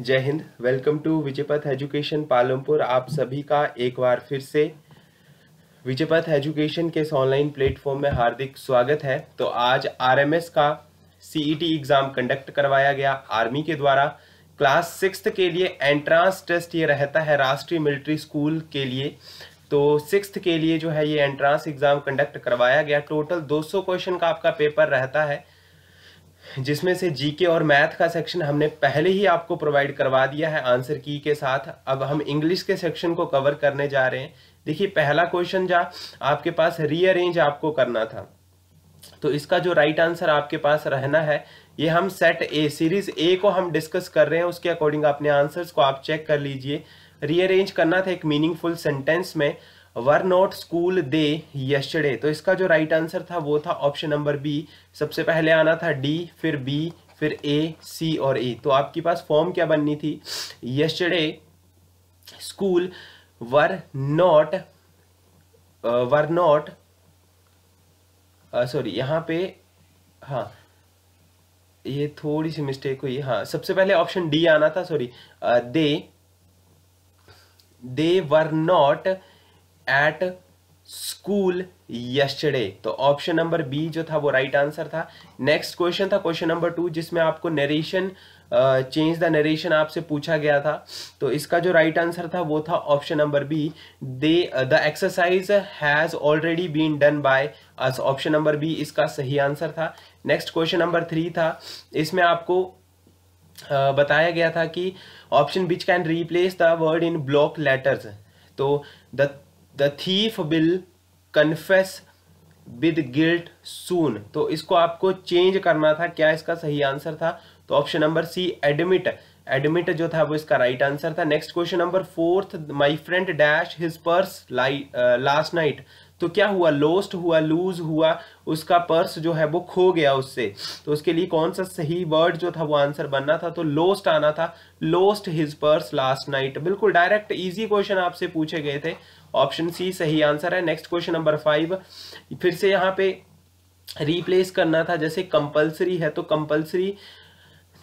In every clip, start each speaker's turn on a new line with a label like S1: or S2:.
S1: जय हिंद welcome to Vijaypath education Palampur आप सभी का एक बार फिर से विजयपथ एजुकेशन के इस ऑनलाइन प्लेटफॉर्म में हार्दिक स्वागत है तो आज आरएमएस का सीईटी एग्ज़ाम कंडक्ट करवाया गया आर्मी के द्वारा क्लास सिक्स के लिए एंट्रांस टेस्ट ये रहता है राष्ट्रीय मिलिट्री स्कूल के लिए तो सिक्स के लिए जो है ये एंट्रांस एग्ज़ाम कंडक्ट करवाया गया टोटल 200 क्वेश्चन का आपका पेपर रहता है जिसमें से जीके और मैथ का सेक्शन हमने पहले ही आपको प्रोवाइड करवा दिया है आंसर की के साथ अब हम इंग्लिश के सेक्शन को कवर करने जा रहे हैं देखिए पहला क्वेश्चन जा आपके पास रीअरेंज आपको करना था तो इसका जो राइट right आंसर आपके पास रहना है ये हम सेट ए सीरीज ए को हम डिस्कस कर रहे हैं उसके अकॉर्डिंग अपने आंसर्स को आप चेक कर लीजिए रीअरेंज करना था एक मीनिंगफुल सेंटेंस में were not school they yesterday तो इसका जो राइट आंसर था वो था ऑप्शन नंबर बी सबसे पहले आना था डी फिर बी फिर ए सी और ई e. तो आपके पास फॉर्म क्या बननी थी yesterday school were not were not sorry यहां पे हाँ ये थोड़ी सी मिस्टेक हुई हाँ सबसे पहले ऑप्शन डी आना था sorry they they were not at school yesterday तो ऑप्शन नंबर बी जो था वो राइट right आंसर था नेक्स्ट क्वेश्चन था क्वेश्चन नंबर टू जिसमें आपको नरेशन चेंज द नरेशन आपसे पूछा गया था तो इसका जो राइट right आंसर था वो था option number B they the exercise has already been done by us option number B इसका सही आंसर था नेक्स्ट क्वेश्चन नंबर थ्री था इसमें आपको uh, बताया गया था कि option which can replace the word in block letters तो the the thief will confess with guilt soon तो इसको आपको चेंज करना था क्या इसका सही आंसर था तो option number C admit admit जो था वो इसका राइट right आंसर था next question number fourth my friend dash his purse last night तो क्या हुआ लोस्ट हुआ लूज हुआ उसका पर्स जो है वो खो गया उससे तो उसके लिए कौन सा सही वर्ड जो था वो आंसर बनना था तो लोस्ट आना था lost his purse last night बिल्कुल डायरेक्ट इजी क्वेश्चन आपसे पूछे गए थे ऑप्शन सी सही आंसर है नेक्स्ट क्वेश्चन नंबर फाइव फिर से यहाँ पे रिप्लेस करना था जैसे कंपलसरी है तो compulsory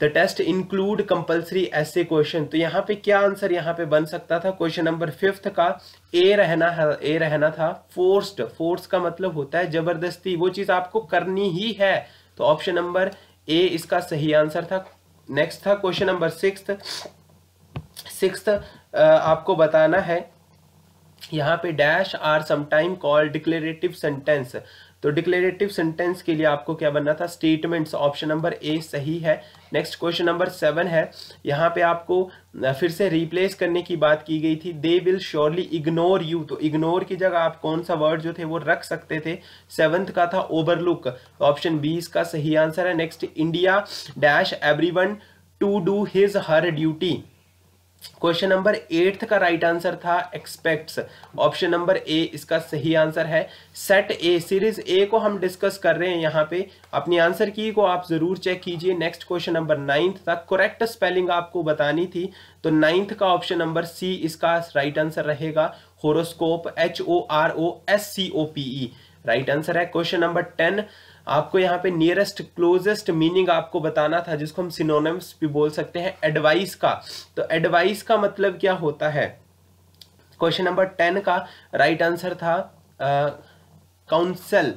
S1: the test include compulsory ऐसे क्वेश्चन तो यहाँ पे क्या आंसर यहाँ पे बन सकता था क्वेश्चन नंबर फिफ्थ का ए रहना है ए रहना था फोर्स्ड फोर्स का मतलब होता है जबरदस्ती वो चीज आपको करनी ही है तो ऑप्शन नंबर ए इसका सही आंसर था नेक्स्ट था क्वेश्चन नंबर सिक्स सिक्स आपको बताना है यहाँ पे डैश आर समाइम कॉल डिक्लेरेटिव सेंटेंस तो डिक्लेरेटिव सेंटेंस के लिए आपको क्या बनना था स्टेटमेंट्स ऑप्शन नंबर ए सही है नेक्स्ट क्वेश्चन नंबर सेवन है यहाँ पे आपको फिर से रिप्लेस करने की बात की गई थी they will surely ignore you तो इग्नोर की जगह आप कौन सा वर्ड जो थे वो रख सकते थे सेवन्थ का था ओवरलुक लुक ऑप्शन बी इसका सही आंसर है next India dash one to do his her duty question number eighth का राइट right आंसर था एक्सपेक्ट्स ऑप्शन नंबर ए इसका सही आंसर है सेट ए सीरीज ए को हम डिस्कस कर रहे हैं यहाँ पे अपनी आंसर की को आप जरूर चेक कीजिए नेक्स्ट क्वेश्चन नंबर नाइन्थ था करेक्ट स्पेलिंग आपको बतानी थी तो नाइन्थ का ऑप्शन नंबर सी इसका राइट आंसर रहेगा horoscope H O R O S C O P E right answer है क्वेश्चन नंबर टेन आपको यहाँ पे नियरेस्ट क्लोजेस्ट मीनिंग आपको बताना था जिसको हम सिनोनम्स भी बोल सकते हैं एडवाइस का तो एडवाइस का मतलब क्या होता है क्वेश्चन नंबर टेन का राइट right आंसर था काउंसल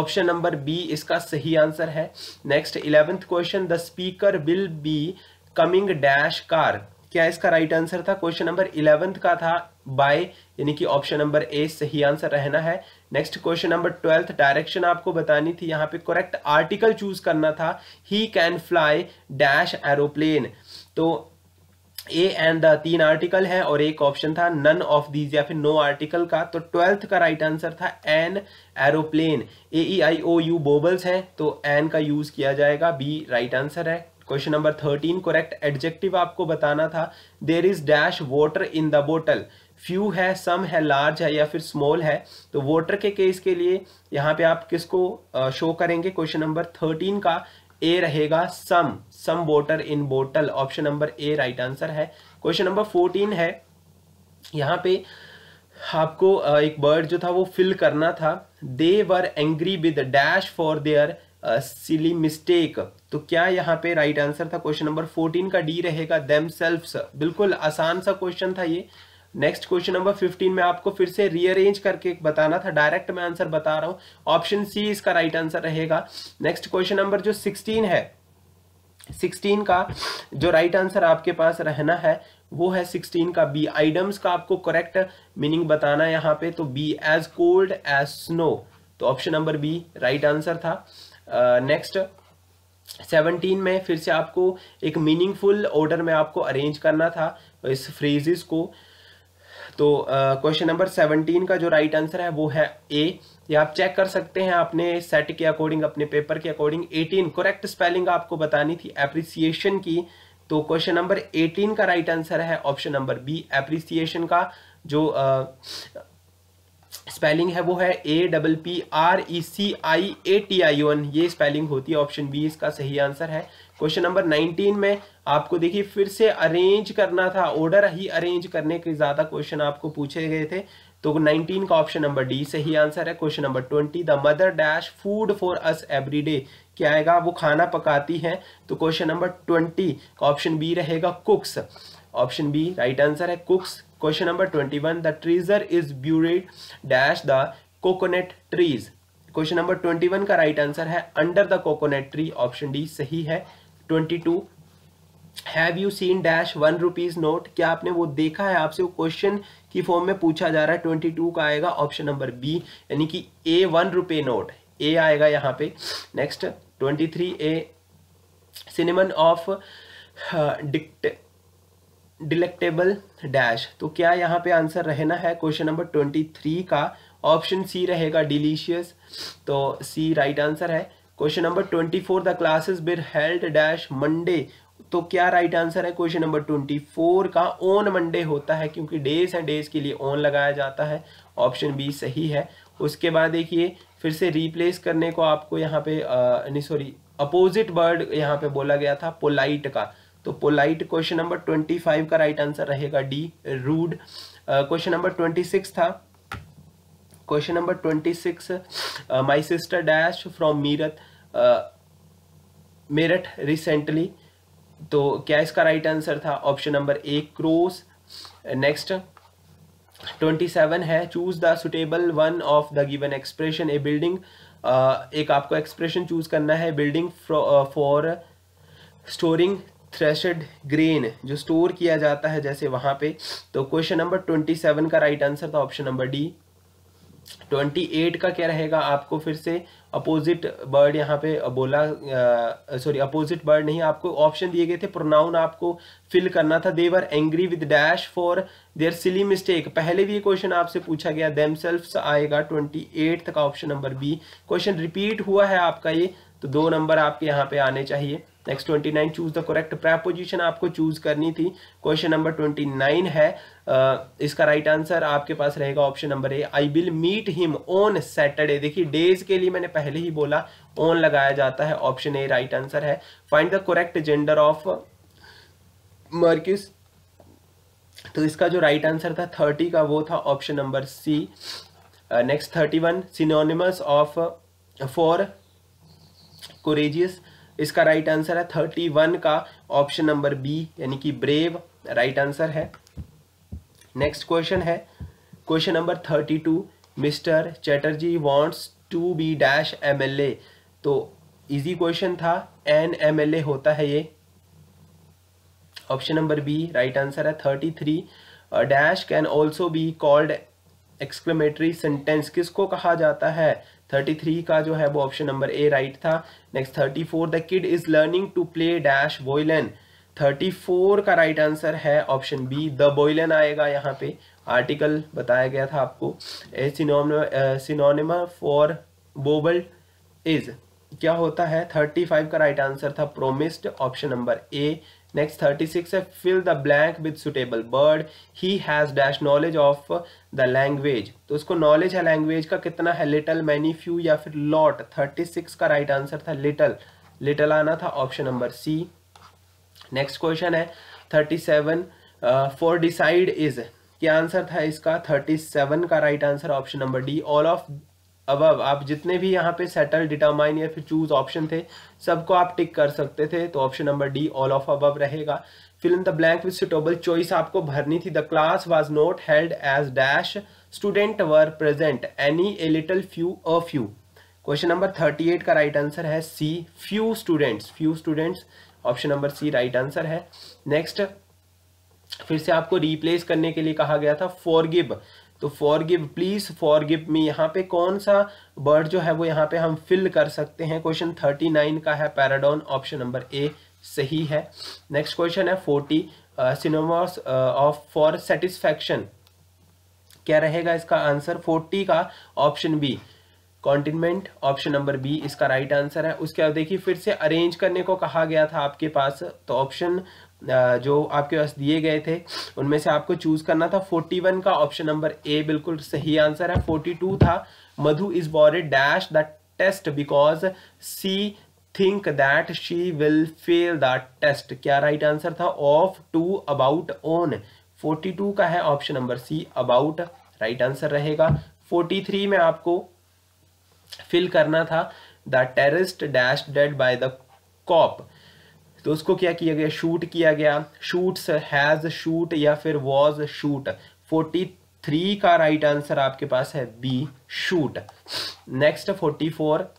S1: ऑप्शन नंबर बी इसका सही आंसर है next eleventh question the speaker will be coming dash car क्या इसका राइट right आंसर था क्वेश्चन नंबर इलेवेंथ का था बाय यानी कि ऑप्शन नंबर ए सही आंसर रहना है next question number twelfth direction आपको बतानी थी यहाँ पे करेक्ट आर्टिकल चूज करना था he can fly dash aeroplane तो ए एंड द तीन आर्टिकल है और एक ऑप्शन था नन ऑफ दीज या फिर नो आर्टिकल का तो ट्वेल्थ का राइट आंसर था an aeroplane A E I O U vowels है तो एन का यूज किया जाएगा बी राइट आंसर है question number thirteen correct adjective आपको बताना था there is dash water in the bottle few है सम है लार्ज है या फिर स्मॉल है तो वोटर के केस के लिए यहाँ पे आप किसको शो करेंगे क्वेश्चन नंबर थर्टीन का ए रहेगा some some water in bottle option number A right answer है क्वेश्चन नंबर फोर्टीन है यहाँ पे आपको एक वर्ड जो था वो फिल करना था they were angry with dash for their silly mistake तो क्या यहाँ पे राइट right आंसर था क्वेश्चन नंबर फोर्टीन का डी रहेगा देम बिल्कुल आसान सा क्वेश्चन था ये नेक्स्ट क्वेश्चन नंबर 15 में आपको फिर से रीअरेंज करके बताना था डायरेक्ट मैं आंसर बता रहा हूं ऑप्शन सी इसका राइट आंसर रहेगा नेक्स्ट क्वेश्चन नंबर जो 16 है 16 का जो राइट right आंसर आपके पास रहना है वो है 16 का बी आइटम्स का आपको करेक्ट मीनिंग बताना है यहाँ पे तो be as cold as snow तो option number B right answer था नेक्स्ट uh, 17 में फिर से आपको एक मीनिंगफुल ऑर्डर में आपको अरेंज करना था इस फ्रेजेस को uh, तो क्वेश्चन नंबर सेवनटीन का जो राइट right आंसर है वो है ए ये आप चेक कर सकते हैं अपने सेट के अकॉर्डिंग अपने पेपर के अकॉर्डिंग एटीन करेक्ट स्पेलिंग आपको बतानी थी एप्रिसिएशन की तो क्वेश्चन नंबर एटीन का राइट right आंसर है ऑप्शन नंबर बी एप्रिसिएशन का जो uh, स्पेलिंग है वो है A double P R E C I A T I one ये स्पेलिंग होती है ऑप्शन बी इसका सही आंसर है क्वेश्चन नंबर 19 में आपको देखिए फिर से अरेंज करना था ऑर्डर ही अरेंज करने के ज़्यादा क्वेश्चन आपको पूछे गए थे तो 19 का ऑप्शन नंबर डी सही आंसर है question number 20 the mother dash food for us every day क्या आएगा वो खाना पकाती है तो क्वेश्चन नंबर 20 का ऑप्शन बी रहेगा cooks option B right answer है cooks question number twenty one the treasure is buried dash the coconut trees question number twenty one का राइट आंसर है under the coconut tree option D सही है twenty two have you seen dash one rupees note क्या आपने वो देखा है आपसे वो क्वेश्चन की फॉर्म में पूछा जा रहा है ट्वेंटी टू का आएगा ऑप्शन नंबर बी यानी कि ए वन रुपये नोट ए आएगा यहाँ पे next twenty three a synonym of डिक्ट डिलेक्टेबल डैश तो क्या यहाँ पे आंसर रहना है क्वेश्चन नंबर ट्वेंटी थ्री का ऑप्शन सी रहेगा डिलीशियस तो सी राइट आंसर है question number twenty four the classes were held dash Monday तो क्या राइट आंसर है क्वेश्चन नंबर ट्वेंटी फोर का ऑन मंडे होता है क्योंकि डेज है डेज के लिए ऑन लगाया जाता है ऑप्शन बी सही है उसके बाद देखिए फिर से रिप्लेस करने को आपको यहाँ पे सॉरी अपोजिट वर्ड यहाँ पे बोला गया था पोलाइट का तो polite question number twenty five का राइट आंसर रहेगा D rude question number twenty six था question number twenty six my sister dash from Meerut Meerut recently तो क्या इसका राइट आंसर था option number A cross next twenty seven है choose the suitable one of the given expression A building एक आपको expression choose करना है building for storing threshed grain जो स्टोर किया जाता है जैसे वहां पे तो क्वेश्चन नंबर ट्वेंटी सेवन का राइट आंसर था option number D twenty eight का क्या रहेगा आपको फिर से अपोजिट बर्ड यहाँ पे बोला सॉरी अपोजिट बर्ड नहीं आपको ऑप्शन दिए गए थे प्रोनाउन आपको फिल करना था they were angry with dash for their silly mistake पहले भी ये क्वेश्चन आपसे पूछा गया देम आएगा ट्वेंटी एट का option number B question repeat हुआ है आपका ये तो दो नंबर आपके यहाँ पे आने चाहिए next twenty nine choose the correct preposition आपको चूज करनी थी क्वेश्चन नंबर ट्वेंटी नाइन है इसका राइट right आंसर आपके पास रहेगा option number A I will meet him on Saturday देखिए डेज के लिए मैंने पहले ही बोला ऑन लगाया जाता है ऑप्शन ए राइट आंसर है find the correct gender of मर्क्यूस तो इसका जो राइट right आंसर था थर्टी का वो था option number C next thirty one synonymous of for courageous इसका राइट आंसर है थर्टी वन का ऑप्शन नंबर बी यानी कि ब्रेव राइट आंसर है नेक्स्ट क्वेश्चन है question number thirty two mister Chatterjee wants to be dash MLA तो easy question था N MLA होता है ये option number B right answer है thirty three dash can also be called exclamatory sentence किसको कहा जाता है 33 का जो है वो ऑप्शन नंबर ए राइट था next 34 the kid is learning to play dash thirty 34 का राइट right आंसर है ऑप्शन बी द बोयलेन आएगा यहाँ पे आर्टिकल बताया गया था आपको ए सिनोनिमा फॉर बोबल इज क्या होता है 35 का राइट right आंसर था promised option number A next thirty six है fill the blank with suitable word he has dash knowledge of the language तो उसको नॉलेज है लैंग्वेज का कितना है लिटल मैनी फ्यू या फिर लॉट थर्टी सिक्स का राइट right आंसर था लिटल लिटल आना था option number C next question है thirty seven for decide is क्या आंसर था इसका थर्टी सेवन का right answer option number D all of above अब आप जितने भी यहाँ पे सेटल डिटामाइन या फिर चूज ऑप्शन थे सबको आप टिक कर सकते थे तो option number D all of above रहेगा fill in the blank with suitable choice आपको भरनी थी the class was not held as dash student were present any a little few a few question number thirty eight का right answer है C few students few students option number C right answer है next फिर से आपको replace करने के लिए कहा गया था फॉरगिव तो forgive please forgive me यहाँ पे कौन सा वर्ड जो है वो यहाँ पे हम फिल कर सकते हैं क्वेश्चन थर्टी नाइन का है पैराडॉन ऑप्शन नंबर ए सही है नेक्स्ट क्वेश्चन है forty synonyms of for satisfaction क्या रहेगा इसका आंसर फोर्टी का option B contentment option number B इसका राइट right आंसर है उसके बाद देखिए फिर से अरेंज करने को कहा गया था आपके पास तो ऑप्शन जो आपके पास दिए गए थे उनमें से आपको चूज करना था 41 का ऑप्शन नंबर ए बिल्कुल सही आंसर है 42 था मधु इज बॉरे dash the test because she think that she will fail the test क्या राइट right आंसर था ऑफ टू अबाउट ओन 42 का है option number C about right answer रहेगा 43 में आपको फिल करना था the terrorist dash dead by the cop तो उसको क्या किया गया शूट किया गया शूट्स हैज़ शूट या फिर वॉज शूट फोर्टी थ्री का राइट आंसर आपके पास है B shoot next forty four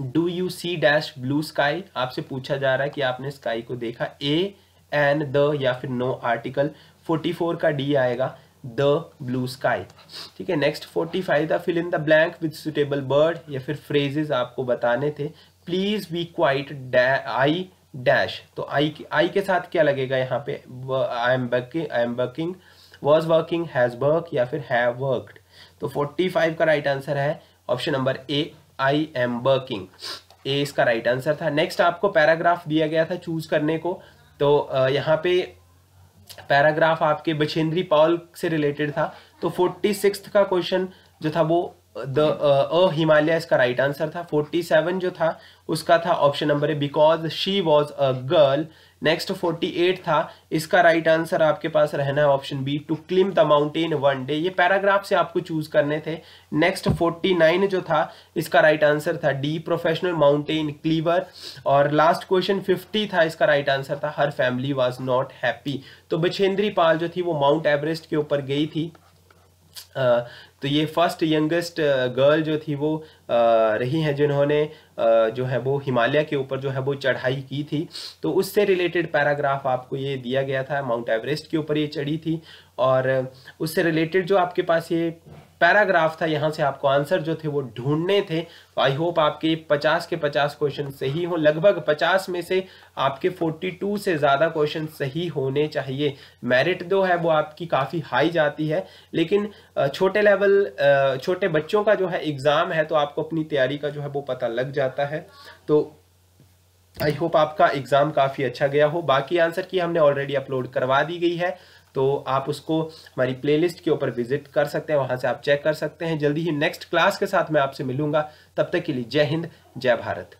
S1: do you see dash blue sky आपसे पूछा जा रहा है कि आपने स्काई को देखा ए एन द या फिर नो आर्टिकल फोर्टी फोर का डी आएगा द ब्लू स्काई ठीक है next forty five the fill in the blank with suitable word या फिर फ्रेजेस आपको बताने थे please be quiet I dash तो आई आई के साथ क्या लगेगा यहाँ पे I am working I am working was working has work या फिर हैव वर्कड तो 45 का राइट आंसर है option number A I am working A इसका राइट आंसर था नेक्स्ट आपको पैराग्राफ दिया गया था चूज करने को तो यहाँ पे पैराग्राफ आपके बछेंद्री पॉल से रिलेटेड था तो फोर्टी सिक्स का क्वेश्चन जो था वो द अ हिमालय इसका राइट आंसर था 47 जो था उसका था option number A because she was a girl next 48 था इसका राइट right आंसर आपके पास रहना है option B to climb the mountain one day ये पैराग्राफ से आपको चूज करने थे नेक्स्ट 49 जो था इसका राइट right आंसर था डी प्रोफेशनल माउंटेन क्लीवर और लास्ट क्वेश्चन 50 था इसका राइट right आंसर था her family was not happy तो बिछेंद्री पाल जो थी वो माउंट एवरेस्ट के ऊपर गई थी uh, तो ये फर्स्ट यंगेस्ट गर्ल जो थी वो uh, रही हैं जिन्होंने uh, जो है वो हिमालय के ऊपर जो है वो चढ़ाई की थी तो उससे रिलेटेड पैराग्राफ आपको ये दिया गया था माउंट एवरेस्ट के ऊपर ये चढ़ी थी और उससे रिलेटेड जो आपके पास ये पैराग्राफ था यहाँ से आपको आंसर जो थे वो ढूंढने थे तो आई होप आपके 50 के 50 क्वेश्चन सही हो लगभग 50 में से आपके 42 से ज़्यादा क्वेश्चन सही होने चाहिए मेरिट दो है वो आपकी काफ़ी हाई जाती है लेकिन छोटे लेवल छोटे बच्चों का जो है एग्ज़ाम है तो आपको अपनी तैयारी का जो है वो पता लग जाता है तो आई होप आपका एग्ज़ाम काफ़ी अच्छा गया हो बाकी आंसर की हमने ऑलरेडी अपलोड करवा दी गई है तो आप उसको हमारी प्लेलिस्ट के ऊपर विजिट कर सकते हैं वहाँ से आप चेक कर सकते हैं जल्दी ही नेक्स्ट क्लास के साथ मैं आपसे मिलूंगा तब तक के लिए जय हिंद जय भारत